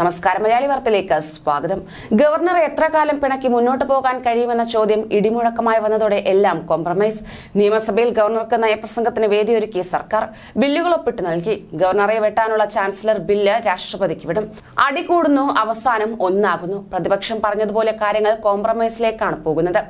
നമസ്കാരം മലയാളി വാർത്തയിലേക്ക് സ്വാഗതം ഗവർണർ എത്ര കാലം പിണക്കി മുന്നോട്ട് പോകാൻ കഴിയുമെന്ന ചോദ്യം ഇടിമുഴക്കമായി വന്നതോടെ എല്ലാം കോംപ്രമൈസ് നിയമസഭയിൽ ഗവർണർക്ക് നയപ്രസംഗത്തിന് വേദിയൊരുക്കി സർക്കാർ ബില്ലുകൾ ഒപ്പിട്ട് നൽകി ഗവർണറെ വെട്ടാനുള്ള ചാൻസലർ ബില്ല് രാഷ്ട്രപതിക്ക് വിടും അടികൂടുന്നു അവസാനം ഒന്നാകുന്നു പ്രതിപക്ഷം പറഞ്ഞതുപോലെ കാര്യങ്ങൾ കോംപ്രമൈസിലേക്കാണ് പോകുന്നത്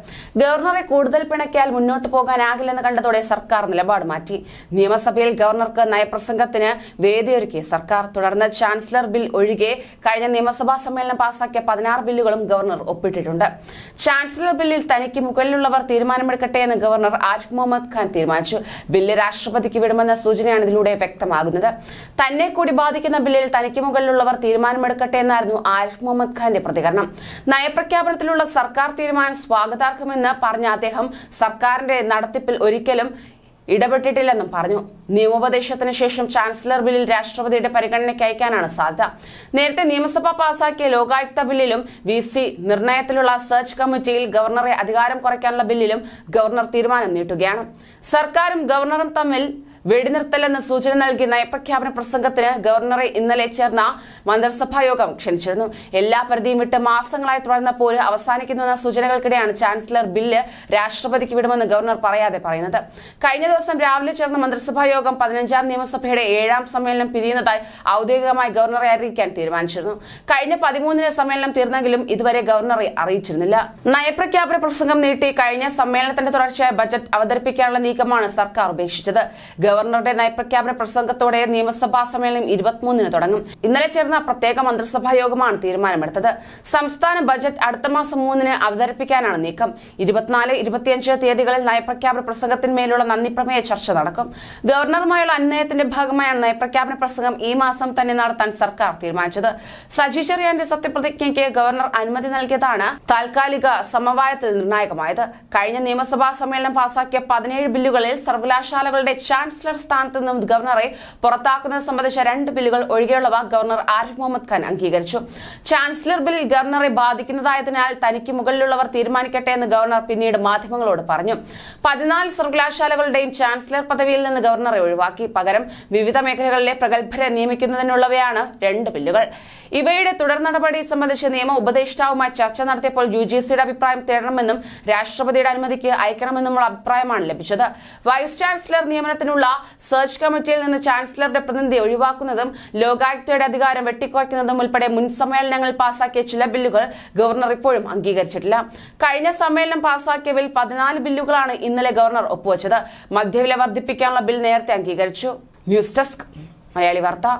ഗവർണറെ കൂടുതൽ പിണക്കിയാൽ മുന്നോട്ട് പോകാനാകില്ലെന്ന് കണ്ടതോടെ സർക്കാർ നിലപാട് മാറ്റി നിയമസഭയിൽ ഗവർണർക്ക് നയപ്രസംഗത്തിന് വേദിയൊരുക്കി സർക്കാർ തുടർന്ന് ചാൻസലർ ബിൽ ഒഴികെ കഴിഞ്ഞ നിയമസഭാ സമ്മേളനം പാസാക്കിയ പതിനാറ് ബില്ലുകളും ഗവർണർ ഒപ്പിട്ടിട്ടുണ്ട് ചാൻസലർ ബില്ലിൽ തനിക്ക് മുകളിലുള്ളവർ തീരുമാനമെടുക്കട്ടെ എന്ന് ഗവർണർ ആരിഫ് മുഹമ്മദ് ഖാൻ തീരുമാനിച്ചു ബില്ല് രാഷ്ട്രപതിക്ക് വിടുമെന്ന സൂചനയാണ് ഇതിലൂടെ വ്യക്തമാകുന്നത് തന്നെ കൂടി ബാധിക്കുന്ന ബില്ലിൽ തനിക്ക് മുകളിലുള്ളവർ തീരുമാനമെടുക്കട്ടെ എന്നായിരുന്നു ആരിഫ് മുഹമ്മദ് ഖാന്റെ പ്രതികരണം നയപ്രഖ്യാപനത്തിലുള്ള സർക്കാർ തീരുമാനം സ്വാഗതാർഹമെന്ന് പറഞ്ഞ അദ്ദേഹം സർക്കാരിന്റെ നടത്തിപ്പിൽ ഒരിക്കലും ഇടപെട്ടിട്ടില്ലെന്നും പറഞ്ഞു നിയമോപദേശത്തിന് ശേഷം ചാൻസലർ ബില്ലിൽ രാഷ്ട്രപതിയുടെ പരിഗണനയ്ക്ക് അയക്കാനാണ് സാധ്യത നേരത്തെ നിയമസഭ പാസാക്കിയ ലോകായുക്ത ബില്ലിലും വി സി നിർണയത്തിലുള്ള സെർച്ച് കമ്മിറ്റിയിൽ ഗവർണറെ അധികാരം കുറയ്ക്കാനുള്ള ബില്ലിലും ഗവർണർ തീരുമാനം നീട്ടുകയാണ് സർക്കാരും ഗവർണറും തമ്മിൽ എന്ന സൂചന നൽകി നയപ്രഖ്യാപന പ്രസംഗത്തിന് ഗവർണറെ ഇന്നലെ ചേർന്ന മന്ത്രിസഭാ യോഗം ക്ഷണിച്ചിരുന്നു എല്ലാ പരിധിയും വിട്ട് മാസങ്ങളായി തുടർന്ന പോര് അവസാനിക്കുന്നുവെന്ന സൂചനകൾക്കിടെയാണ് ചാൻസലർ ബില്ല് രാഷ്ട്രപതിക്ക് വിടുമെന്ന് ഗവർണർ പറയാതെ പറയുന്നത് കഴിഞ്ഞ ദിവസം രാവിലെ ചേർന്ന മന്ത്രിസഭാ യോഗം പതിനഞ്ചാം നിയമസഭയുടെ ഏഴാം സമ്മേളനം പിരിയുന്നതായി ഔദ്യോഗികമായി ഗവർണറെ അറിയിക്കാൻ തീരുമാനിച്ചിരുന്നു കഴിഞ്ഞ പതിമൂന്നിന് സമ്മേളനം തീർന്നെങ്കിലും ഇതുവരെ ഗവർണറെ അറിയിച്ചിരുന്നില്ല നയപ്രഖ്യാപന പ്രസംഗം നീട്ടി കഴിഞ്ഞ സമ്മേളനത്തിന്റെ തുടർച്ചയായ ബജറ്റ് അവതരിപ്പിക്കാനുള്ള നീക്കമാണ് സർക്കാർ ഉപേക്ഷിച്ചത് ഗവർണറുടെ നയപ്രഖ്യാപന പ്രസംഗത്തോടെ നിയമസഭാ സമ്മേളനം ഇരുപത്തിമൂന്നിന് തുടങ്ങും ഇന്നലെ ചേർന്ന പ്രത്യേക മന്ത്രിസഭാ യോഗമാണ് തീരുമാനമെടുത്തത് സംസ്ഥാന ബജറ്റ് അടുത്ത മാസം മൂന്നിന് അവതരിപ്പിക്കാനാണ് നീക്കം ഇരുപത്തിനാല് ഇരുപത്തിയഞ്ച് തീയതികളിൽ നയപ്രഖ്യാപന പ്രസംഗത്തിന്മേലുള്ള നന്ദിപ്രമേയ ചർച്ച നടക്കും ഗവർണറുമായുള്ള അന്വയത്തിന്റെ ഭാഗമായാണ് നയപ്രഖ്യാപന പ്രസംഗം ഈ മാസം തന്നെ നടത്താൻ സർക്കാർ തീരുമാനിച്ചത് സജി ചെറിയാന്റെ സത്യപ്രതിജ്ഞയ്ക്ക് ഗവർണർ അനുമതി നൽകിയതാണ് താൽക്കാലിക സമവായത്തിൽ നിർണായകമായത് കഴിഞ്ഞ നിയമസഭാ സമ്മേളനം പാസാക്കിയ പതിനേഴ് ബില്ലുകളിൽ സർവകലാശാലകളുടെ ചാൻസലർ ചാൻസലർ സ്ഥാനത്ത് നിന്നും ഗവർണറെ പുറത്താക്കുന്നത് സംബന്ധിച്ച രണ്ട് ബില്ലുകൾ ഒഴികെയുള്ളവ ഗവർണർ ആരിഫ് മുഹമ്മദ് ഖാൻ അംഗീകരിച്ചു ചാൻസലർ ബിൽ ഗവർണറെ ബാധിക്കുന്നതായതിനാൽ തനിക്ക് മുകളിലുള്ളവർ തീരുമാനിക്കട്ടെ എന്ന് ഗവർണർ പിന്നീട് മാധ്യമങ്ങളോട് പറഞ്ഞു പതിനാല് സർവകലാശാലകളുടെയും ചാൻസലർ പദവിയിൽ നിന്ന് ഗവർണറെ ഒഴിവാക്കി പകരം വിവിധ മേഖലകളിലെ പ്രഗത്ഭരെ നിയമിക്കുന്നതിനുള്ളവയാണ് രണ്ട് ബില്ലുകൾ ഇവയുടെ തുടർ നടപടി സംബന്ധിച്ച് നിയമ ഉപദേഷ്ടാവുമായി ചർച്ച നടത്തിയപ്പോൾ യു ജി സിയുടെ അഭിപ്രായം തേടണമെന്നും രാഷ്ട്രപതിയുടെ അനുമതിക്ക് അയക്കണമെന്നുമുള്ള അഭിപ്രായമാണ് ലഭിച്ചത് വൈസ് ചാൻസലർ നിയമനത്തിനുള്ള സെർച്ച് കമ്മിറ്റിയിൽ നിന്ന് ചാൻസലറുടെ പ്രതിനിധി ഒഴിവാക്കുന്നതും ലോകായുക്തയുടെ അധികാരം വെട്ടിക്കുറയ്ക്കുന്നതും ഉൾപ്പെടെ മുൻ സമ്മേളനങ്ങൾ പാസാക്കിയ ചില ബില്ലുകൾ ഗവർണർ ഇപ്പോഴും അംഗീകരിച്ചിട്ടില്ല കഴിഞ്ഞ സമ്മേളനം പാസാക്കിയ ബിൽ പതിനാല് ബില്ലുകളാണ് ഇന്നലെ ഗവർണർ ഒപ്പുവച്ചത് മദ്യവില വർദ്ധിപ്പിക്കാനുള്ള ബിൽ നേരത്തെ അംഗീകരിച്ചു ന്യൂസ് ഡെസ്ക് മലയാളി വാർത്ത